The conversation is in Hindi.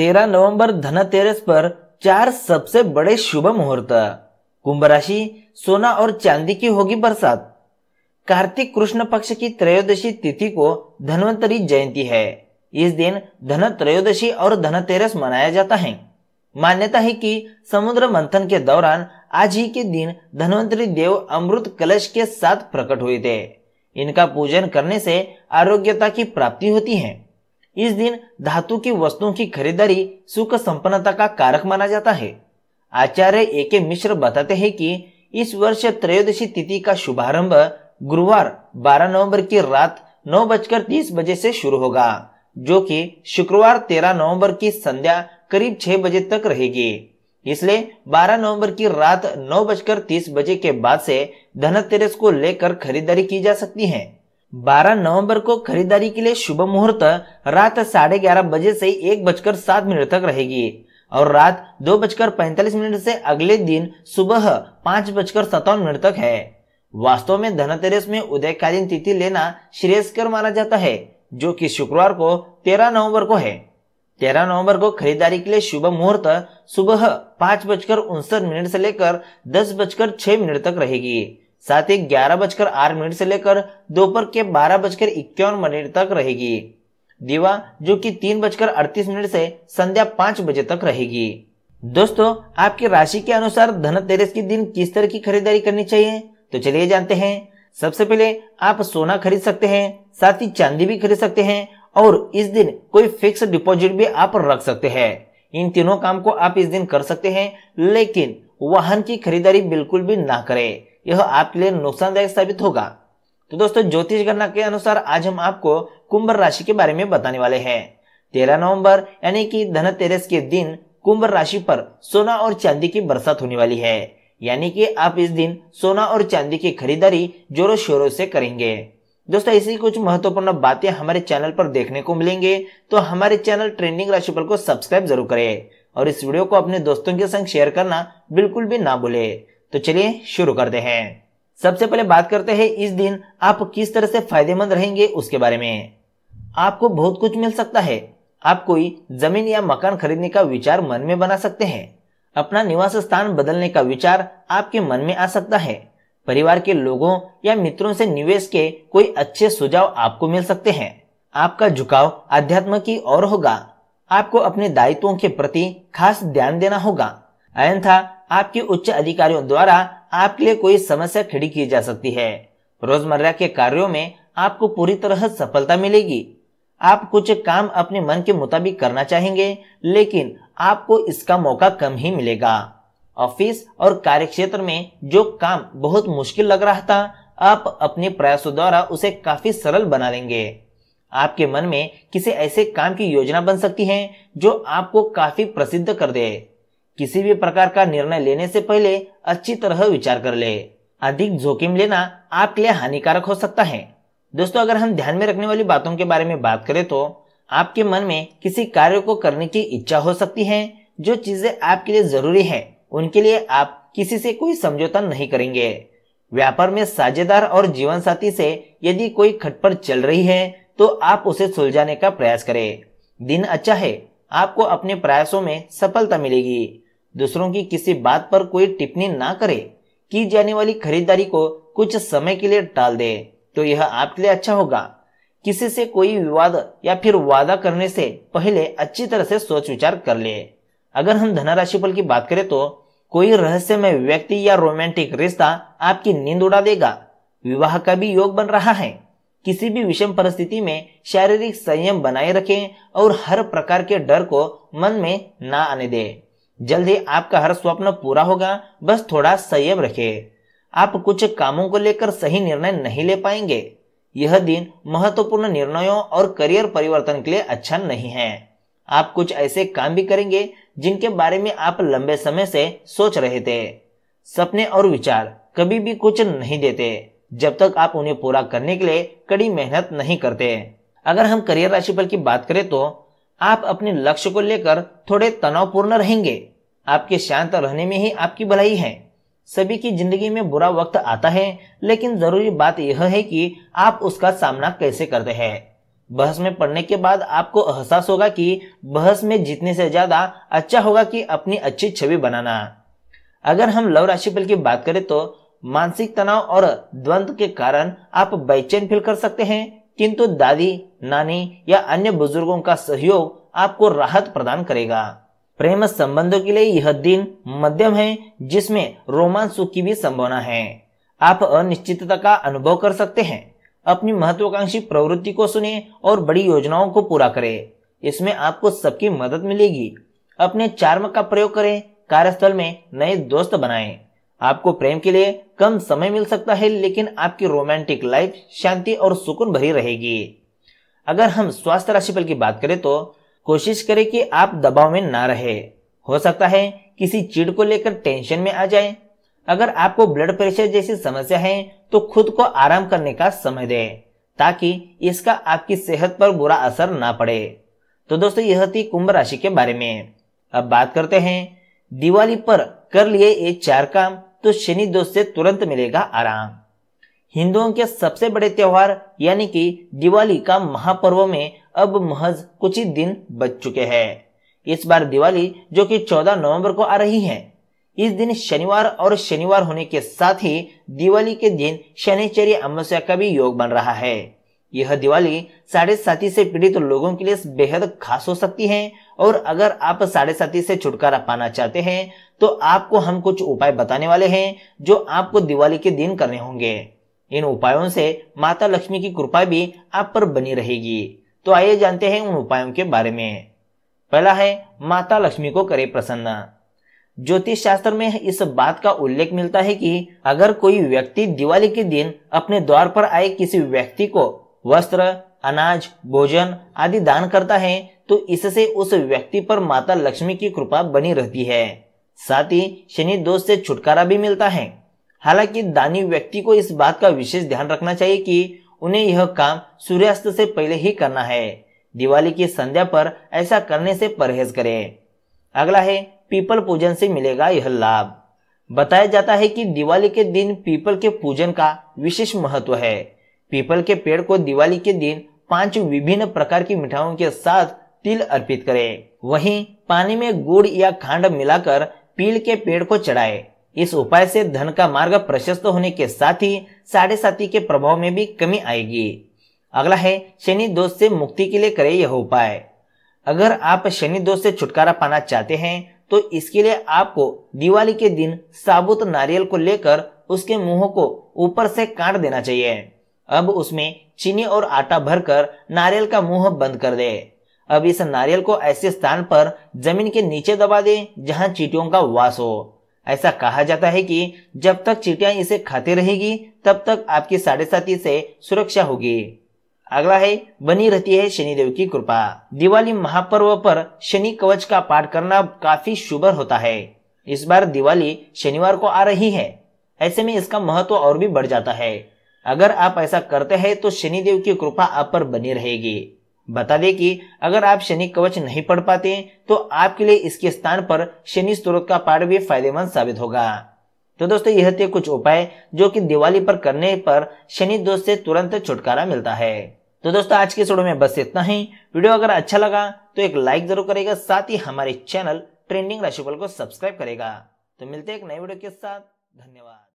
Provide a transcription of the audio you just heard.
तेरह नवंबर धनतेरस पर चार सबसे बड़े शुभ मुहूर्त कुंभ राशि सोना और चांदी की होगी बरसात कार्तिक कृष्ण पक्ष की त्रयोदशी तिथि को धनवंतरी जयंती है इस दिन धन त्रयोदशी और धनतेरस मनाया जाता है मान्यता है कि समुद्र मंथन के दौरान आज ही के दिन धनवंतरी देव अमृत कलश के साथ प्रकट हुए थे इनका पूजन करने से आरोग्यता की प्राप्ति होती है इस दिन धातु की वस्तुओं की खरीदारी सुख संपन्नता का कारक माना जाता है आचार्य ए के मिश्र बताते हैं कि इस वर्ष त्रयोदशी तिथि का शुभारंभ गुरुवार 12 नवंबर की रात नौ बजकर तीस बजे से शुरू होगा जो कि शुक्रवार 13 नवंबर की संध्या करीब छह बजे तक रहेगी इसलिए 12 नवंबर की रात नौ बजकर तीस बजे के बाद से धनतेरस को लेकर खरीदारी की जा सकती है 12 नवंबर को खरीदारी के लिए शुभ मुहूर्त रात साढ़े ग्यारह बजे से एक बजकर सात मिनट तक रहेगी और रात दो बजकर पैंतालीस मिनट से अगले दिन सुबह पाँच बजकर सत्तावन मिनट तक है वास्तव में धनतेरस में उदयकालीन तिथि लेना श्रेयस्कर माना जाता है जो कि शुक्रवार को तेरह नवंबर को है तेरह नवंबर को खरीदारी के लिए शुभ मुहूर्त सुबह पाँच बजकर उनसठ मिनट से लेकर दस बजकर छह मिनट तक रहेगी साथ ही ग्यारह बजकर आठ मिनट से लेकर दोपहर के बारह बजकर इक्यावन मिनट तक रहेगी दीवा जो कि तीन बजकर अड़तीस मिनट से संध्या पाँच बजे तक रहेगी दोस्तों आपकी राशि के अनुसार धनतेरस के दिन किस तरह की खरीदारी करनी चाहिए तो चलिए जानते हैं सबसे पहले आप सोना खरीद सकते हैं साथ ही चांदी भी खरीद सकते हैं और इस दिन कोई फिक्स डिपॉजिट भी आप रख सकते हैं इन तीनों काम को आप इस दिन कर सकते हैं लेकिन वाहन की खरीदारी बिल्कुल भी ना करें यह आपके लिए नुकसानदायक साबित होगा तो दोस्तों ज्योतिष गणना के अनुसार आज हम आपको कुंभ राशि के बारे में बताने वाले हैं तेरह नवंबर यानी कि धनतेरस के दिन कुंभ राशि पर सोना और चांदी की बरसात होने वाली है यानी कि आप इस दिन सोना और चांदी की खरीदारी जोरों शोरों से करेंगे दोस्तों ऐसी कुछ महत्वपूर्ण बातें हमारे चैनल पर देखने को मिलेंगे तो हमारे चैनल ट्रेंडिंग राशिफल को सब्सक्राइब जरूर करें और इस वीडियो को अपने दोस्तों के संग शेयर करना बिल्कुल भी ना भूले तो चलिए शुरू करते हैं सबसे पहले बात करते हैं इस दिन आप किस तरह से फायदेमंद रहेंगे उसके बारे में आपको बहुत कुछ मिल सकता है आप कोई जमीन या मकान खरीदने का विचार मन में बना सकते हैं अपना निवास स्थान बदलने का विचार आपके मन में आ सकता है परिवार के लोगों या मित्रों से निवेश के कोई अच्छे सुझाव आपको मिल सकते हैं आपका झुकाव अध्यात्म की ओर होगा आपको अपने दायित्वों के प्रति खास ध्यान देना होगा अयंथा आपके उच्च अधिकारियों द्वारा आपके लिए कोई समस्या खड़ी की जा सकती है रोजमर्रा के कार्यों में आपको पूरी तरह सफलता मिलेगी आप कुछ काम अपने मन के मुताबिक करना चाहेंगे लेकिन आपको इसका मौका कम ही मिलेगा ऑफिस और कार्यक्षेत्र में जो काम बहुत मुश्किल लग रहा था आप अपने प्रयासों द्वारा उसे काफी सरल बना लेंगे आपके मन में किसी ऐसे काम की योजना बन सकती है जो आपको काफी प्रसिद्ध कर दे किसी भी प्रकार का निर्णय लेने से पहले अच्छी तरह विचार कर ले अधिक जोखिम लेना आपके लिए हानिकारक हो सकता है दोस्तों अगर हम ध्यान में रखने वाली बातों के बारे में बात करें तो आपके मन में किसी कार्य को करने की इच्छा हो सकती है जो चीजें आपके लिए जरूरी है उनके लिए आप किसी से कोई समझौता नहीं करेंगे व्यापार में साझेदार और जीवन साथी से यदि कोई खटपट चल रही है तो आप उसे सुलझाने का प्रयास करें दिन अच्छा है आपको अपने प्रयासों में सफलता मिलेगी दूसरों की किसी बात पर कोई टिप्पणी ना करे की जाने वाली खरीदारी को कुछ समय के लिए टाल दे तो यह आपके लिए अच्छा होगा किसी से कोई विवाद या फिर वादा करने से पहले अच्छी तरह से सोच विचार कर ले अगर हम धनराशि फल की बात करें तो कोई रहस्यमय व्यक्ति या रोमांटिक रिश्ता आपकी नींद उड़ा देगा विवाह का भी योग बन रहा है किसी भी विषम परिस्थिति में शारीरिक संयम बनाए रखें और हर प्रकार के डर को मन में ना आने दें। जल्द ही आपका हर स्वप्न पूरा होगा बस थोड़ा संयम रखे आप कुछ कामों को लेकर सही निर्णय नहीं ले पाएंगे यह दिन महत्वपूर्ण निर्णयों और करियर परिवर्तन के लिए अच्छा नहीं है आप कुछ ऐसे काम भी करेंगे जिनके बारे में आप लंबे समय से सोच रहे थे सपने और विचार कभी भी कुछ नहीं देते जब तक आप उन्हें पूरा करने के लिए कड़ी मेहनत नहीं करते अगर हम करियर राशिफल की बात करें तो आप अपने लक्ष्य को लेकर थोड़े तनावपूर्ण रहेंगे आपके शांत रहने में ही आपकी भलाई है सभी की जिंदगी में बुरा वक्त आता है लेकिन जरूरी बात यह है कि आप उसका सामना कैसे करते हैं बहस में पढ़ने के बाद आपको एहसास होगा कि बहस में जीतने से ज्यादा अच्छा होगा कि अपनी अच्छी छवि बनाना अगर हम लव राशिफल की बात करें तो मानसिक तनाव और द्वंद्व के कारण आप बेचैन फील कर सकते हैं किंतु दादी नानी या अन्य बुजुर्गों का सहयोग आपको राहत प्रदान करेगा प्रेम संबंधों के लिए यह दिन मध्यम है जिसमें रोमांच सुख की भी संभावना है आप अनिश्चितता का अनुभव कर सकते हैं अपनी महत्वाकांक्षी प्रवृत्ति को सुने और बड़ी योजनाओं को पूरा करें इसमें आपको सबकी मदद मिलेगी अपने चार्म का प्रयोग करें कार्यस्थल में नए दोस्त बनाएं आपको प्रेम के लिए कम समय मिल सकता है लेकिन आपकी रोमांटिक लाइफ शांति और सुकून भरी रहेगी अगर हम स्वास्थ्य राशिफल की बात करें तो कोशिश करें कि आप दबाव में ना रहे हो सकता है किसी चीड़ को लेकर टेंशन में आ जाए अगर आपको ब्लड प्रेशर जैसी समस्या है तो खुद को आराम करने का समय दें ताकि इसका आपकी सेहत पर बुरा असर ना पड़े तो दोस्तों यह थी कुंभ राशि के बारे में अब बात करते हैं दिवाली पर कर लिए ये चार काम तो शनि दोष से तुरंत मिलेगा आराम हिंदुओं के सबसे बड़े त्योहार यानी कि दिवाली का महापर्व में अब महज कुछ ही दिन बच चुके हैं इस बार दिवाली जो कि 14 नवंबर को आ रही है इस दिन शनिवार और शनिवार होने के साथ ही दिवाली के दिन शनिचरी अमावस्या का भी योग बन रहा है यह दिवाली साढ़े साथी से पीड़ित तो लोगों के लिए बेहद खास हो सकती है और अगर आप साढ़े साथी से छुटकारा पाना चाहते हैं तो आपको हम कुछ उपाय बताने वाले हैं जो आपको दिवाली के दिन करने होंगे इन उपायों से माता लक्ष्मी की कृपा भी आप पर बनी रहेगी तो आइए जानते हैं उन उपायों के बारे में पहला है माता लक्ष्मी को करे प्रसन्न ज्योतिष शास्त्र में इस बात का उल्लेख मिलता है कि अगर कोई व्यक्ति दिवाली के दिन अपने द्वार पर आए किसी व्यक्ति को वस्त्र अनाज भोजन आदि दान करता है तो इससे उस व्यक्ति पर माता लक्ष्मी की कृपा बनी रहती है साथ ही शनि दोष से छुटकारा भी मिलता है हालांकि दानी व्यक्ति को इस बात का विशेष ध्यान रखना चाहिए कि उन्हें यह काम सूर्यास्त से पहले ही करना है दिवाली की संध्या पर ऐसा करने से परहेज करें अगला है पीपल पूजन से मिलेगा यह लाभ बताया जाता है कि दिवाली के दिन पीपल के पूजन का विशेष महत्व है पीपल के पेड़ को दिवाली के दिन पांच विभिन्न प्रकार की मिठाइयों के साथ तिल अर्पित करें। वहीं पानी में गुड़ या खांड मिलाकर पील के पेड़ को चढ़ाए इस उपाय से धन का मार्ग प्रशस्त होने के साथ ही साढ़े साथी के प्रभाव में भी कमी आएगी अगला है शनि दोष से मुक्ति के लिए करें यह उपाय अगर आप शनि दोष से छुटकारा पाना चाहते हैं तो इसके लिए आपको दिवाली के दिन साबुत नारियल को लेकर उसके मुंह को ऊपर से काट देना चाहिए अब उसमें चीनी और आटा भरकर नारियल का मुंह बंद कर दे अब इस नारियल को ऐसे स्थान पर जमीन के नीचे दबा दे जहाँ चीटियों का वास हो ऐसा कहा जाता है कि जब तक चीटियां इसे खाते रहेगी तब तक आपकी साढ़े साथी से सुरक्षा होगी अगला है बनी रहती है शनिदेव की कृपा दिवाली महापर्व पर शनि कवच का पाठ करना काफी शुभर होता है इस बार दिवाली शनिवार को आ रही है ऐसे में इसका महत्व और भी बढ़ जाता है अगर आप ऐसा करते हैं तो शनिदेव की कृपा आप पर बनी रहेगी बता दें कि अगर आप शनि कवच नहीं पढ़ पाते तो आपके लिए इसके स्थान पर शनि स्त्रोत का पाठ भी फायदेमंद साबित होगा तो दोस्तों यह थे कुछ उपाय जो कि दिवाली पर करने पर शनि दोष से तुरंत छुटकारा मिलता है तो दोस्तों आज के सोडो में बस इतना ही वीडियो अगर अच्छा लगा तो एक लाइक जरूर करेगा साथ ही हमारे चैनल ट्रेंडिंग राशिफल को सब्सक्राइब करेगा तो मिलते हैं एक नए वीडियो के साथ धन्यवाद